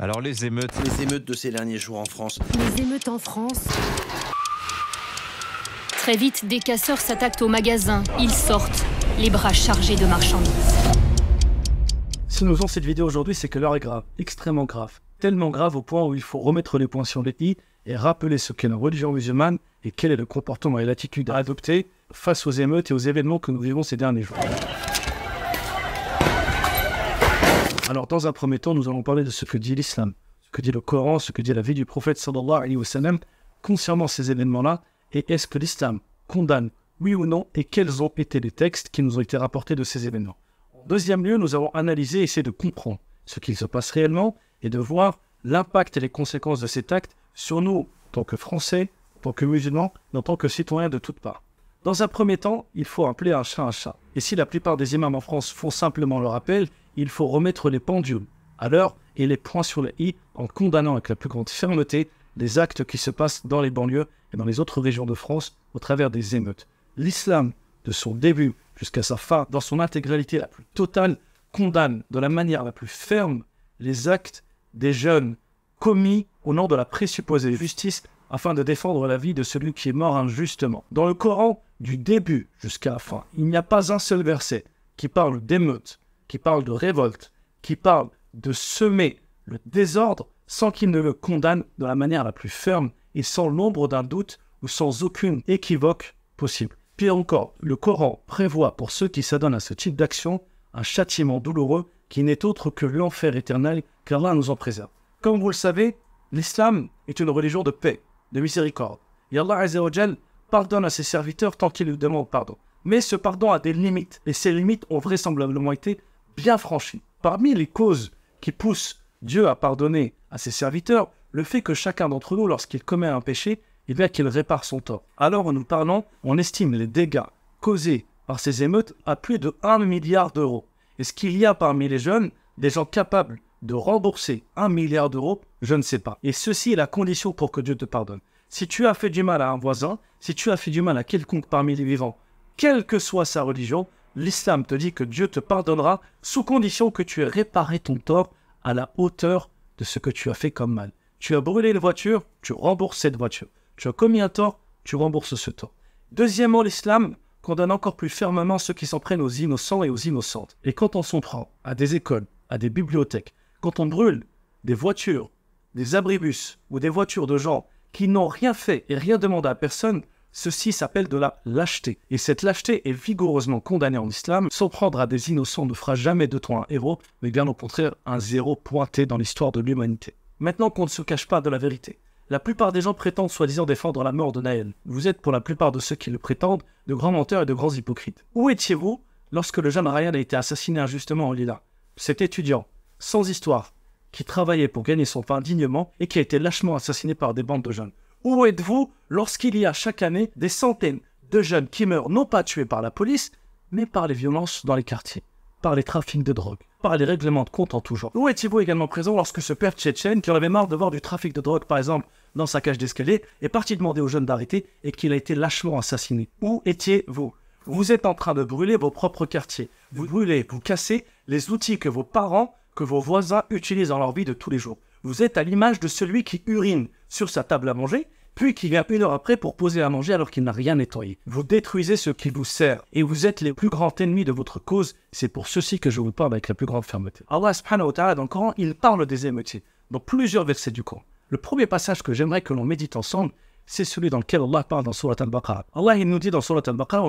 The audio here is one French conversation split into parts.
Alors les émeutes. Les émeutes de ces derniers jours en France. Les émeutes en France. Très vite, des casseurs s'attaquent au magasin. Ils sortent, les bras chargés de marchandises. Si nous faisons cette vidéo aujourd'hui, c'est que l'heure est grave, extrêmement grave. Tellement grave au point où il faut remettre les points sur les et rappeler ce qu'est la religion musulmane et quel est le comportement et l'attitude à adopter face aux émeutes et aux événements que nous vivons ces derniers jours. Alors, dans un premier temps, nous allons parler de ce que dit l'islam, ce que dit le Coran, ce que dit la vie du prophète sallallahu alayhi wa sallam concernant ces événements-là, et est-ce que l'islam condamne, oui ou non, et quels ont été les textes qui nous ont été rapportés de ces événements. En deuxième lieu, nous allons analyser et essayer de comprendre ce qu'il se passe réellement et de voir l'impact et les conséquences de cet acte sur nous, tant que Français, tant que musulmans, en tant que citoyens de toutes parts. Dans un premier temps, il faut appeler un chat un chat. Et si la plupart des imams en France font simplement leur appel, il faut remettre les pendules à l'heure et les points sur les i en condamnant avec la plus grande fermeté les actes qui se passent dans les banlieues et dans les autres régions de France au travers des émeutes. L'islam, de son début jusqu'à sa fin, dans son intégralité la plus totale, condamne de la manière la plus ferme les actes des jeunes commis au nom de la présupposée justice afin de défendre la vie de celui qui est mort injustement. Dans le Coran, du début jusqu'à la fin, il n'y a pas un seul verset qui parle d'émeute, qui parle de révolte, qui parle de semer le désordre sans qu'il ne le condamne de la manière la plus ferme et sans l'ombre d'un doute ou sans aucune équivoque possible. Pire encore, le Coran prévoit pour ceux qui s'adonnent à ce type d'action un châtiment douloureux qui n'est autre que l'enfer éternel qu'Allah nous en préserve. Comme vous le savez, l'islam est une religion de paix de miséricorde. Et Allah pardonne à ses serviteurs tant qu'il lui demande pardon. Mais ce pardon a des limites, et ces limites ont vraisemblablement été bien franchies. Parmi les causes qui poussent Dieu à pardonner à ses serviteurs, le fait que chacun d'entre nous, lorsqu'il commet un péché, il eh bien qu'il répare son tort. Alors, en nous parlant, on estime les dégâts causés par ces émeutes à plus de 1 milliard d'euros. Est-ce qu'il y a parmi les jeunes des gens capables de rembourser 1 milliard d'euros je ne sais pas. Et ceci est la condition pour que Dieu te pardonne. Si tu as fait du mal à un voisin, si tu as fait du mal à quelconque parmi les vivants, quelle que soit sa religion, l'islam te dit que Dieu te pardonnera sous condition que tu aies réparé ton tort à la hauteur de ce que tu as fait comme mal. Tu as brûlé une voiture, tu rembourses cette voiture. Tu as commis un tort, tu rembourses ce tort. Deuxièmement, l'islam condamne encore plus fermement ceux qui s'en prennent aux innocents et aux innocentes. Et quand on s'en prend à des écoles, à des bibliothèques, quand on brûle des voitures, des abribus ou des voitures de gens qui n'ont rien fait et rien demandé à personne, ceci s'appelle de la lâcheté. Et cette lâcheté est vigoureusement condamnée en islam. S'en prendre à des innocents ne fera jamais de toi un héros, mais bien au contraire un zéro pointé dans l'histoire de l'humanité. Maintenant qu'on ne se cache pas de la vérité, la plupart des gens prétendent soi-disant défendre la mort de Naël. Vous êtes pour la plupart de ceux qui le prétendent de grands menteurs et de grands hypocrites. Où étiez-vous lorsque le jeune Ryan a été assassiné injustement en Lila Cet étudiant, sans histoire, qui travaillait pour gagner son pain dignement et qui a été lâchement assassiné par des bandes de jeunes Où êtes-vous lorsqu'il y a chaque année des centaines de jeunes qui meurent non pas tués par la police, mais par les violences dans les quartiers, par les trafics de drogue, par les règlements de compte en tout genre Où étiez-vous également présent lorsque ce père tchétchène, qui en avait marre de voir du trafic de drogue par exemple dans sa cage d'escalier, est parti demander aux jeunes d'arrêter et qu'il a été lâchement assassiné Où étiez-vous vous êtes en train de brûler vos propres quartiers. Vous brûlez, vous cassez les outils que vos parents que vos voisins utilisent dans leur vie de tous les jours. Vous êtes à l'image de celui qui urine sur sa table à manger, puis qui vient une heure après pour poser à manger alors qu'il n'a rien nettoyé. Vous détruisez ce qui vous sert et vous êtes les plus grands ennemis de votre cause. C'est pour ceci que je vous parle avec la plus grande fermeté. Allah subhanahu wa ta'ala dans le Coran, il parle des émeutiers dans plusieurs versets du Coran. Le premier passage que j'aimerais que l'on médite ensemble, c'est celui dans lequel Allah parle dans Surat al-Baqarah. Allah il nous dit dans Surat al-Baqarah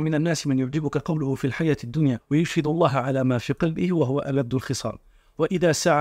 et parmi les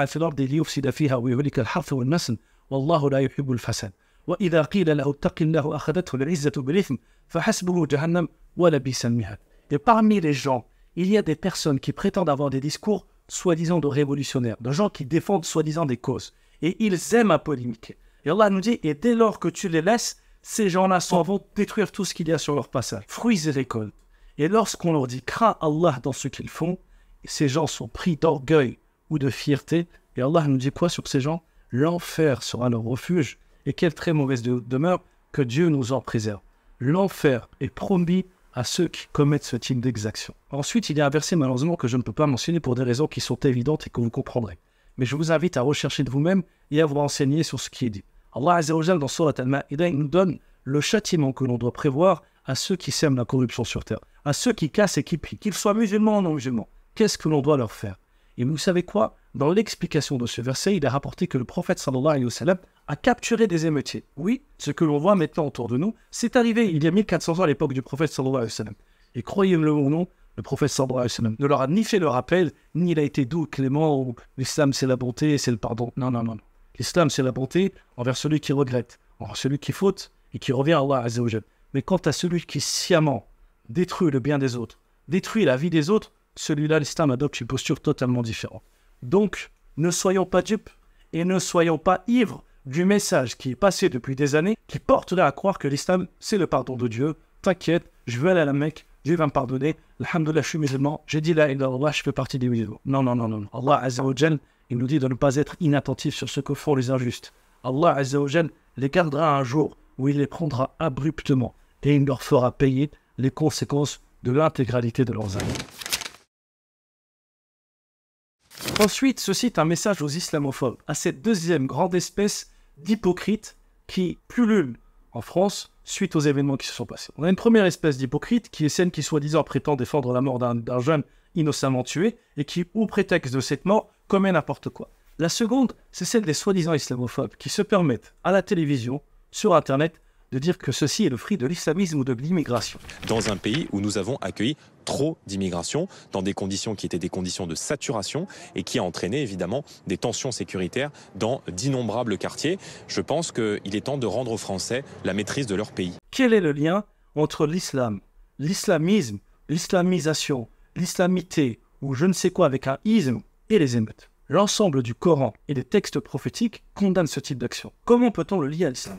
gens, il y a des personnes qui prétendent avoir des discours soi-disant de révolutionnaires, de gens qui défendent soi-disant des causes. Et ils aiment à polémiquer. Et Allah nous dit, et dès lors que tu les laisses, ces gens-là vont détruire tout ce qu'il y a sur leur passage, fruits et récoltes. Et lorsqu'on leur dit, crains Allah dans ce qu'ils font, ces gens sont pris d'orgueil ou de fierté. Et Allah nous dit quoi sur ces gens L'enfer sera leur refuge. Et quelle très mauvaise demeure que Dieu nous en préserve. L'enfer est promis à ceux qui commettent ce type d'exaction. Ensuite, il y a un verset malheureusement que je ne peux pas mentionner pour des raisons qui sont évidentes et que vous comprendrez. Mais je vous invite à rechercher de vous-même et à vous renseigner sur ce qui est dit. Allah dans Surat Al-Ma'idah nous donne le châtiment que l'on doit prévoir à ceux qui sèment la corruption sur terre, à ceux qui cassent et qui pillent, qu'ils soient musulmans ou non musulmans. Qu'est-ce que l'on doit leur faire et vous savez quoi Dans l'explication de ce verset, il a rapporté que le prophète sallallahu alayhi wa sallam a capturé des émeutiers. Oui, ce que l'on voit maintenant autour de nous, c'est arrivé il y a 1400 ans à l'époque du prophète sallallahu alayhi wa sallam. Et croyez-le ou non, le prophète sallallahu alayhi wa sallam ne leur a ni fait le rappel, ni il a été doux, clément, ou l'islam c'est la bonté, c'est le pardon. Non, non, non. L'islam c'est la bonté envers celui qui regrette, envers celui qui faute et qui revient à Allah Azzawajal. Mais quant à celui qui sciemment détruit le bien des autres, détruit la vie des autres, celui-là, l'islam adopte une posture totalement différente. Donc, ne soyons pas dupes et ne soyons pas ivres du message qui est passé depuis des années, qui porte là à croire que l'islam, c'est le pardon de Dieu. T'inquiète, je vais aller à la Mecque, Dieu va me pardonner. Alhamdulillah, je suis musulman, j'ai dit là, Allah, je fais partie des musulmans. Non, non, non, non. Allah Azzawajal, il nous dit de ne pas être inattentif sur ce que font les injustes. Allah Azzawajal les gardera un jour où il les prendra abruptement et il leur fera payer les conséquences de l'intégralité de leurs actes. Ensuite, ceci est un message aux islamophobes, à cette deuxième grande espèce d'hypocrite qui pullule en France suite aux événements qui se sont passés. On a une première espèce d'hypocrite qui est celle qui soi-disant prétend défendre la mort d'un jeune innocemment tué et qui, au prétexte de cette mort, commet n'importe quoi. La seconde, c'est celle des soi-disant islamophobes qui se permettent à la télévision, sur Internet, de dire que ceci est le fruit de l'islamisme ou de l'immigration. Dans un pays où nous avons accueilli trop d'immigration, dans des conditions qui étaient des conditions de saturation et qui a entraîné évidemment des tensions sécuritaires dans d'innombrables quartiers. Je pense qu'il est temps de rendre aux Français la maîtrise de leur pays. Quel est le lien entre l'islam, l'islamisme, l'islamisation, l'islamité ou je ne sais quoi avec un isme et les émeutes L'ensemble du Coran et des textes prophétiques condamnent ce type d'action. Comment peut-on le lier à l'islam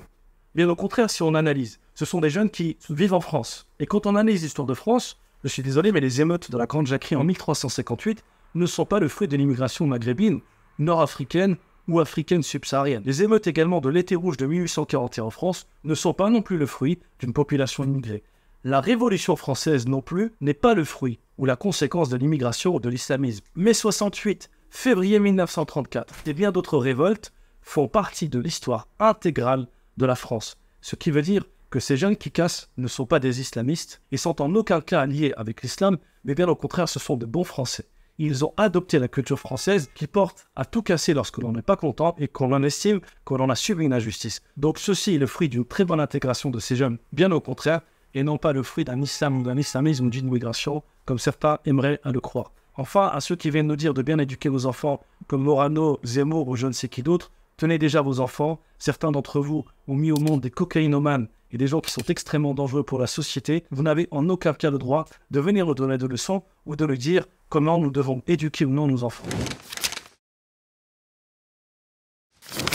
Bien au contraire, si on analyse, ce sont des jeunes qui vivent en France. Et quand on analyse l'histoire de France, je suis désolé, mais les émeutes de la Grande Jacquerie en 1358 ne sont pas le fruit de l'immigration maghrébine, nord-africaine ou africaine subsaharienne. Les émeutes également de l'été rouge de 1841 en France ne sont pas non plus le fruit d'une population immigrée. La Révolution française non plus n'est pas le fruit ou la conséquence de l'immigration ou de l'islamisme. Mai 68, février 1934 et bien d'autres révoltes font partie de l'histoire intégrale de la France. Ce qui veut dire que ces jeunes qui cassent ne sont pas des islamistes et sont en aucun cas liés avec l'islam, mais bien au contraire, ce sont de bons Français. Ils ont adopté la culture française qui porte à tout casser lorsque l'on n'est pas content et qu'on en estime qu'on a subi une injustice. Donc ceci est le fruit d'une très bonne intégration de ces jeunes, bien au contraire, et non pas le fruit d'un islam ou d'un islamisme ou d'une migration, comme certains aimeraient à le croire. Enfin, à ceux qui viennent nous dire de bien éduquer nos enfants, comme Morano, Zemmour ou je ne sais qui d'autre, tenez déjà vos enfants. Certains d'entre vous ont mis au monde des cocaïnomanes et des gens qui sont extrêmement dangereux pour la société. Vous n'avez en aucun cas le droit de venir nous donner de leçons ou de leur dire comment nous devons éduquer ou non nos enfants.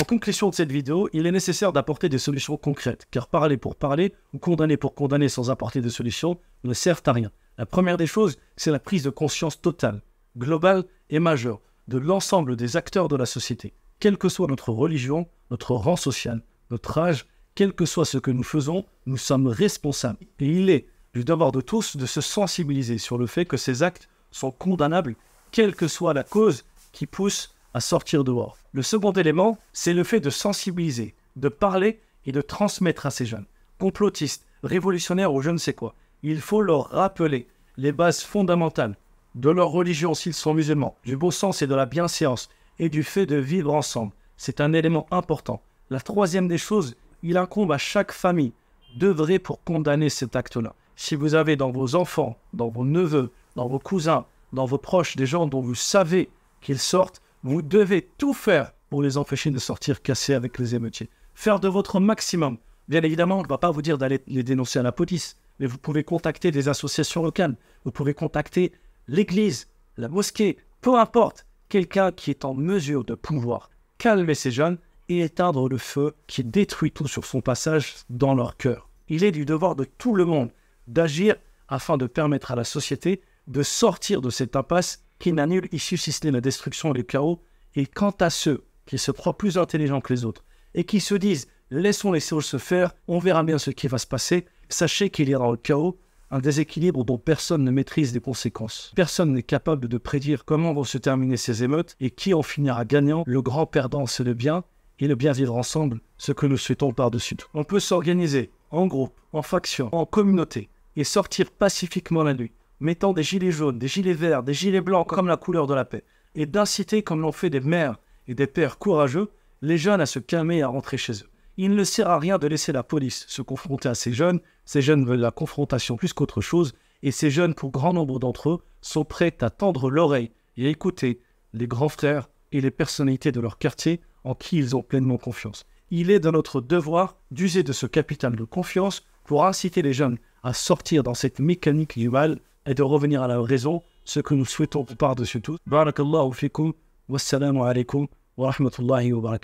En conclusion de cette vidéo, il est nécessaire d'apporter des solutions concrètes, car parler pour parler ou condamner pour condamner sans apporter de solutions ne sert à rien. La première des choses, c'est la prise de conscience totale, globale et majeure de l'ensemble des acteurs de la société quelle que soit notre religion, notre rang social, notre âge, quel que soit ce que nous faisons, nous sommes responsables. Et il est du devoir de tous de se sensibiliser sur le fait que ces actes sont condamnables, quelle que soit la cause qui pousse à sortir dehors. Le second élément, c'est le fait de sensibiliser, de parler et de transmettre à ces jeunes, complotistes, révolutionnaires ou je ne sais quoi. Il faut leur rappeler les bases fondamentales de leur religion s'ils sont musulmans, du bon sens et de la bienséance, et du fait de vivre ensemble. C'est un élément important. La troisième des choses, il incombe à chaque famille d'œuvrer pour condamner cet acte-là. Si vous avez dans vos enfants, dans vos neveux, dans vos cousins, dans vos proches des gens dont vous savez qu'ils sortent, vous devez tout faire pour les empêcher de sortir cassés avec les émeutiers. Faire de votre maximum. Bien évidemment, on ne va pas vous dire d'aller les dénoncer à la police, mais vous pouvez contacter des associations locales, vous pouvez contacter l'église, la mosquée, peu importe quelqu'un qui est en mesure de pouvoir calmer ces jeunes et éteindre le feu qui détruit tout sur son passage dans leur cœur. Il est du devoir de tout le monde d'agir afin de permettre à la société de sortir de cette impasse qui n'a nulle issue si ce la destruction et le chaos. Et quant à ceux qui se croient plus intelligents que les autres et qui se disent laissons les choses se faire, on verra bien ce qui va se passer, sachez qu'il y aura le chaos un déséquilibre dont personne ne maîtrise les conséquences. Personne n'est capable de prédire comment vont se terminer ces émeutes et qui en finira gagnant. Le grand perdant, c'est le bien, et le bien vivre ensemble, ce que nous souhaitons par-dessus tout. On peut s'organiser en groupe, en faction, en communauté, et sortir pacifiquement la nuit, mettant des gilets jaunes, des gilets verts, des gilets blancs comme la couleur de la paix, et d'inciter, comme l'ont fait des mères et des pères courageux, les jeunes à se calmer et à rentrer chez eux. Il ne sert à rien de laisser la police se confronter à ces jeunes. Ces jeunes veulent la confrontation plus qu'autre chose, et ces jeunes, pour grand nombre d'entre eux, sont prêts à tendre l'oreille et à écouter les grands frères et les personnalités de leur quartier en qui ils ont pleinement confiance. Il est de notre devoir d'user de ce capital de confiance pour inciter les jeunes à sortir dans cette mécanique du mal et de revenir à la raison, ce que nous souhaitons par-dessus tout. Barakallahu fikum, wassalamu alaikum wa rahmatullahi wa